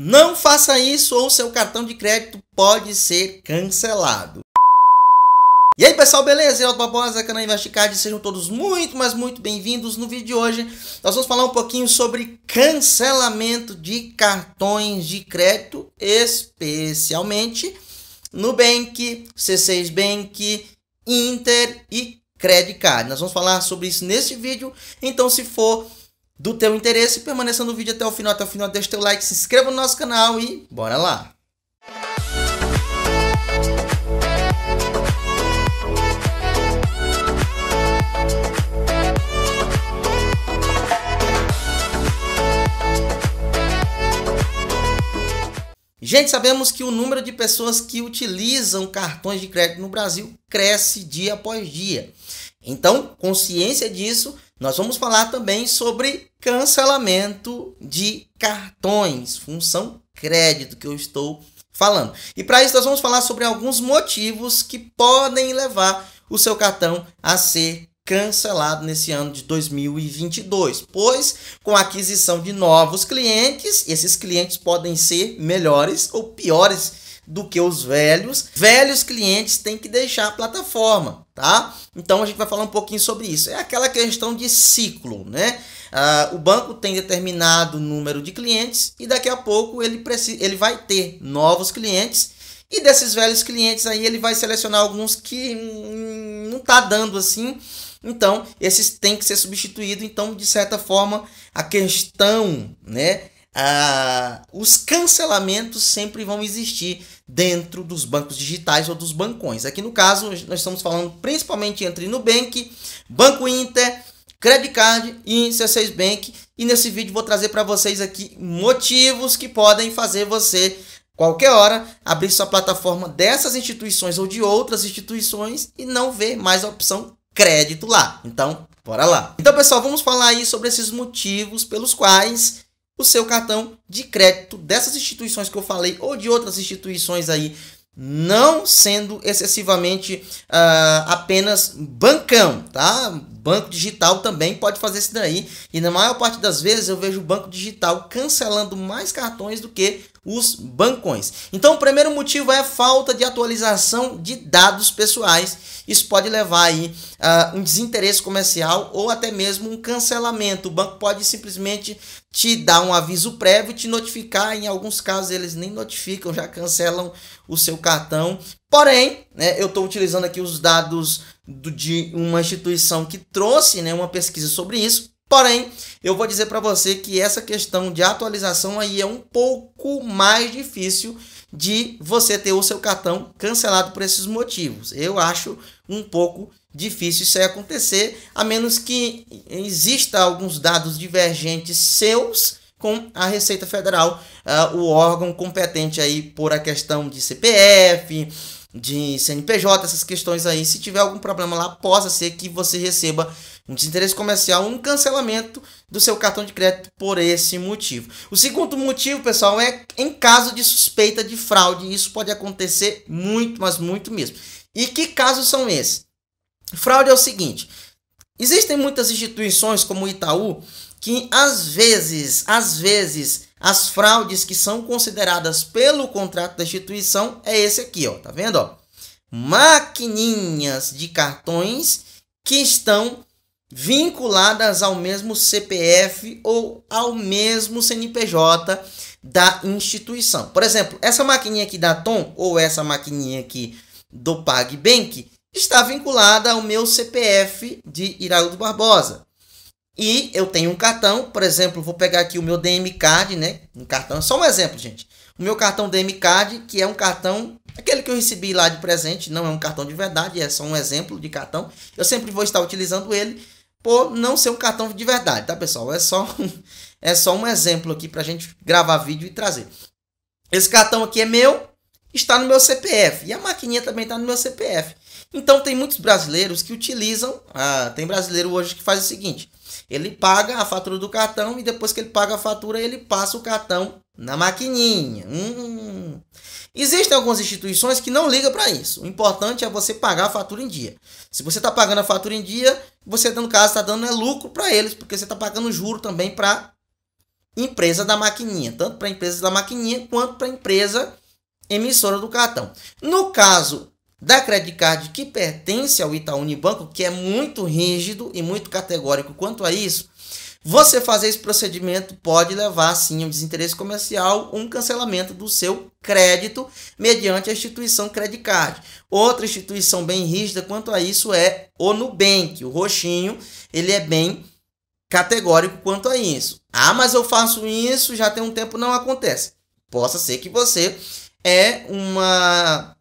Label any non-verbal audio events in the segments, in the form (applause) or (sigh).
Não faça isso ou seu cartão de crédito pode ser cancelado. E aí pessoal, beleza? Eu, sou o Babosa, canal Investicard, sejam todos muito, mas muito bem-vindos. No vídeo de hoje nós vamos falar um pouquinho sobre cancelamento de cartões de crédito, especialmente Nubank, C6 Bank, Inter e Credit Card. Nós vamos falar sobre isso neste vídeo, então se for do teu interesse. Permaneça no vídeo até o final, até o final. Deixa teu like, se inscreva no nosso canal e bora lá! Gente, sabemos que o número de pessoas que utilizam cartões de crédito no Brasil cresce dia após dia. Então, consciência disso, nós vamos falar também sobre cancelamento de cartões, função crédito que eu estou falando. E para isso nós vamos falar sobre alguns motivos que podem levar o seu cartão a ser cancelado nesse ano de 2022, pois com a aquisição de novos clientes, esses clientes podem ser melhores ou piores do que os velhos. Velhos clientes têm que deixar a plataforma, tá? Então a gente vai falar um pouquinho sobre isso. É aquela questão de ciclo, né? Uh, o banco tem determinado número de clientes e daqui a pouco ele, precisa, ele vai ter novos clientes e desses velhos clientes aí ele vai selecionar alguns que hum, não tá dando assim. Então, esses têm que ser substituídos. Então, de certa forma, a questão, né, ah, os cancelamentos sempre vão existir dentro dos bancos digitais ou dos bancões. Aqui no caso, nós estamos falando principalmente entre Nubank, Banco Inter, Credit Card e C6 Bank. E nesse vídeo vou trazer para vocês aqui motivos que podem fazer você, qualquer hora, abrir sua plataforma dessas instituições ou de outras instituições e não ver mais a opção crédito lá. Então, bora lá. Então, pessoal, vamos falar aí sobre esses motivos pelos quais o seu cartão de crédito dessas instituições que eu falei ou de outras instituições aí, não sendo excessivamente uh, apenas bancão, tá? Banco digital também pode fazer isso daí. E na maior parte das vezes eu vejo o banco digital cancelando mais cartões do que os bancões. Então, o primeiro motivo é falta de atualização de dados pessoais. Isso pode levar aí a ah, um desinteresse comercial ou até mesmo um cancelamento. O banco pode simplesmente te dar um aviso prévio, te notificar. Em alguns casos, eles nem notificam, já cancelam o seu cartão. Porém, né, eu estou utilizando aqui os dados do, de uma instituição que trouxe né, uma pesquisa sobre isso. Porém, eu vou dizer para você que essa questão de atualização aí é um pouco mais difícil de você ter o seu cartão cancelado por esses motivos. Eu acho um pouco difícil isso aí acontecer, a menos que exista alguns dados divergentes seus com a Receita Federal, uh, o órgão competente aí por a questão de CPF, de CNPJ, essas questões aí. Se tiver algum problema lá, possa ser que você receba um desinteresse comercial, um cancelamento do seu cartão de crédito por esse motivo. O segundo motivo, pessoal, é em caso de suspeita de fraude. Isso pode acontecer muito, mas muito mesmo. E que casos são esses? Fraude é o seguinte: existem muitas instituições como o Itaú que às vezes, às vezes, as fraudes que são consideradas pelo contrato da instituição é esse aqui, ó, tá vendo, ó? Maquininhas de cartões que estão vinculadas ao mesmo CPF ou ao mesmo CNPJ da instituição. Por exemplo, essa maquininha aqui da Tom ou essa maquininha aqui do PagBank está vinculada ao meu CPF de Iraúdo Barbosa. E eu tenho um cartão, por exemplo, vou pegar aqui o meu DM Card, né? Um cartão, só um exemplo, gente. O meu cartão DM Card, que é um cartão, aquele que eu recebi lá de presente, não é um cartão de verdade, é só um exemplo de cartão. Eu sempre vou estar utilizando ele por não ser um cartão de verdade, tá pessoal? É só um, é só um exemplo aqui para a gente gravar vídeo e trazer. Esse cartão aqui é meu, está no meu CPF e a maquininha também está no meu CPF. Então tem muitos brasileiros que utilizam, ah, tem brasileiro hoje que faz o seguinte, ele paga a fatura do cartão e depois que ele paga a fatura ele passa o cartão na maquininha. Hum, Existem algumas instituições que não ligam para isso. O importante é você pagar a fatura em dia. Se você está pagando a fatura em dia, você, no caso, está dando né, lucro para eles, porque você está pagando juro também para empresa da maquininha, tanto para a empresa da maquininha quanto para a empresa emissora do cartão. No caso da credit card que pertence ao Itaú Unibanco, que é muito rígido e muito categórico quanto a isso, você fazer esse procedimento pode levar, sim, a um desinteresse comercial, um cancelamento do seu crédito mediante a instituição Credit Card. Outra instituição bem rígida quanto a isso é o Nubank. O roxinho, ele é bem categórico quanto a isso. Ah, mas eu faço isso, já tem um tempo, não acontece. Possa ser que você é uma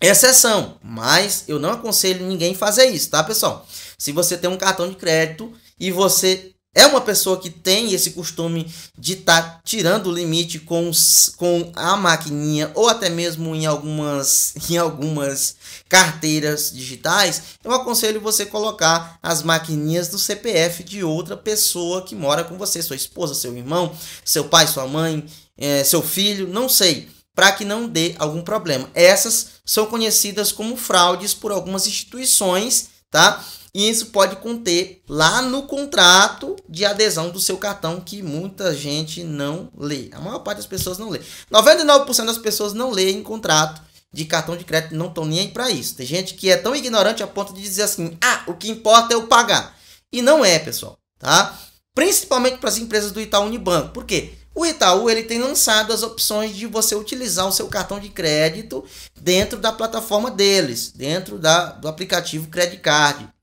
exceção, mas eu não aconselho ninguém fazer isso, tá, pessoal? Se você tem um cartão de crédito e você é uma pessoa que tem esse costume de estar tá tirando o limite com, com a maquininha ou até mesmo em algumas, (laughs) em algumas carteiras digitais, eu aconselho você colocar as maquininhas do CPF de outra pessoa que mora com você, sua esposa, seu irmão, seu pai, sua mãe, é, seu filho, não sei, para que não dê algum problema. Essas são conhecidas como fraudes por algumas instituições, tá? E isso pode conter lá no contrato de adesão do seu cartão que muita gente não lê. A maior parte das pessoas não lê. 99% das pessoas não leem contrato de cartão de crédito, não estão nem aí para isso. Tem gente que é tão ignorante a ponto de dizer assim: "Ah, o que importa é eu pagar". E não é, pessoal, tá? Principalmente para as empresas do Itaú Unibanco. Por quê? O Itaú ele tem lançado as opções de você utilizar o seu cartão de crédito dentro da plataforma deles, dentro da, do aplicativo Credit Card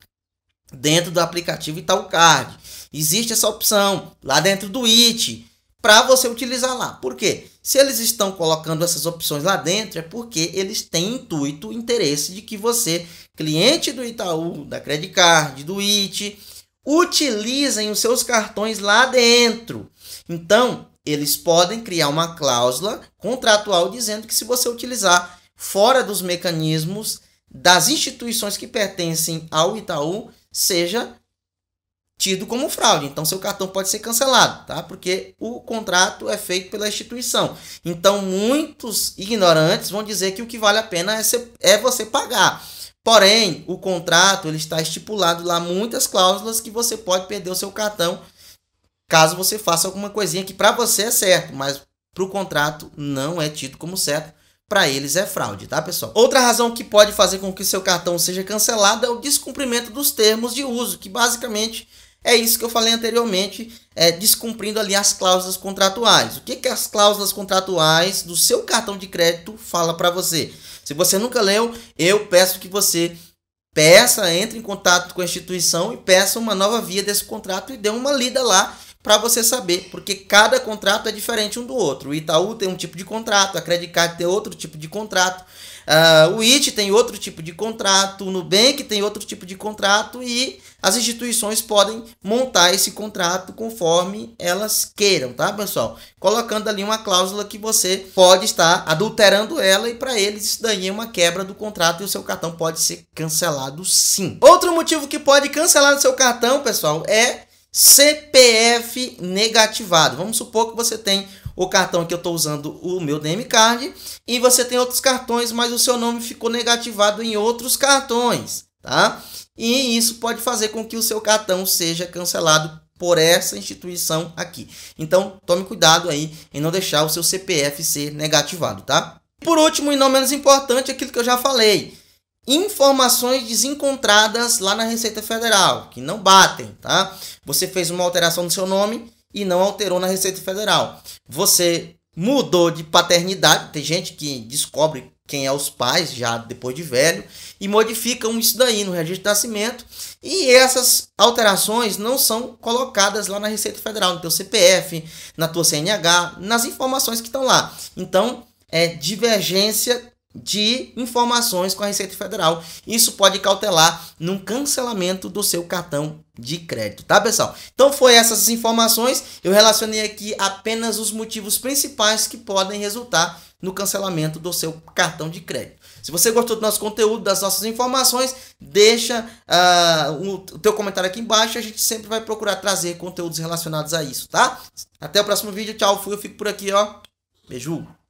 dentro do aplicativo Itaú tá Card Existe essa opção lá dentro do IT para você utilizar lá. Por quê? Se eles estão colocando essas opções lá dentro, é porque eles têm intuito, interesse de que você, cliente do Itaú, da Credit Card, do IT, utilizem os seus cartões lá dentro. Então, eles podem criar uma cláusula contratual dizendo que se você utilizar fora dos mecanismos das instituições que pertencem ao Itaú, seja tido como fraude. Então, seu cartão pode ser cancelado, tá? Porque o contrato é feito pela instituição. Então, muitos ignorantes vão dizer que o que vale a pena é, ser, é você pagar. Porém, o contrato ele está estipulado lá muitas cláusulas que você pode perder o seu cartão caso você faça alguma coisinha que para você é certo, mas para o contrato não é tido como certo para eles é fraude, tá, pessoal? Outra razão que pode fazer com que seu cartão seja cancelado é o descumprimento dos termos de uso, que basicamente é isso que eu falei anteriormente, é, descumprindo ali as cláusulas contratuais. O que, que as cláusulas contratuais do seu cartão de crédito fala para você? Se você nunca leu, eu peço que você peça, entre em contato com a instituição e peça uma nova via desse contrato e dê uma lida lá para você saber, porque cada contrato é diferente um do outro. O Itaú tem um tipo de contrato, a Credit Card tem outro tipo de contrato, uh, o IT tem outro tipo de contrato, o Nubank tem outro tipo de contrato e as instituições podem montar esse contrato conforme elas queiram, tá, pessoal? Colocando ali uma cláusula que você pode estar adulterando ela e para eles isso daí é uma quebra do contrato e o seu cartão pode ser cancelado sim. Outro motivo que pode cancelar o seu cartão, pessoal, é CPF negativado. Vamos supor que você tem o cartão que eu estou usando, o meu DM Card, e você tem outros cartões, mas o seu nome ficou negativado em outros cartões, tá? E isso pode fazer com que o seu cartão seja cancelado por essa instituição aqui. Então, tome cuidado aí em não deixar o seu CPF ser negativado, tá? Por último e não menos importante, aquilo que eu já falei informações desencontradas lá na Receita Federal, que não batem, tá? Você fez uma alteração no seu nome e não alterou na Receita Federal. Você mudou de paternidade, tem gente que descobre quem é os pais já depois de velho e modificam isso daí no registro de nascimento e essas alterações não são colocadas lá na Receita Federal, no teu CPF, na tua CNH, nas informações que estão lá. Então, é divergência de informações com a Receita Federal. Isso pode cautelar num cancelamento do seu cartão de crédito, tá pessoal? Então foi essas informações, eu relacionei aqui apenas os motivos principais que podem resultar no cancelamento do seu cartão de crédito. Se você gostou do nosso conteúdo, das nossas informações, deixa uh, o, o teu comentário aqui embaixo, a gente sempre vai procurar trazer conteúdos relacionados a isso, tá? Até o próximo vídeo, tchau, fui, eu fico por aqui, ó. Beijo!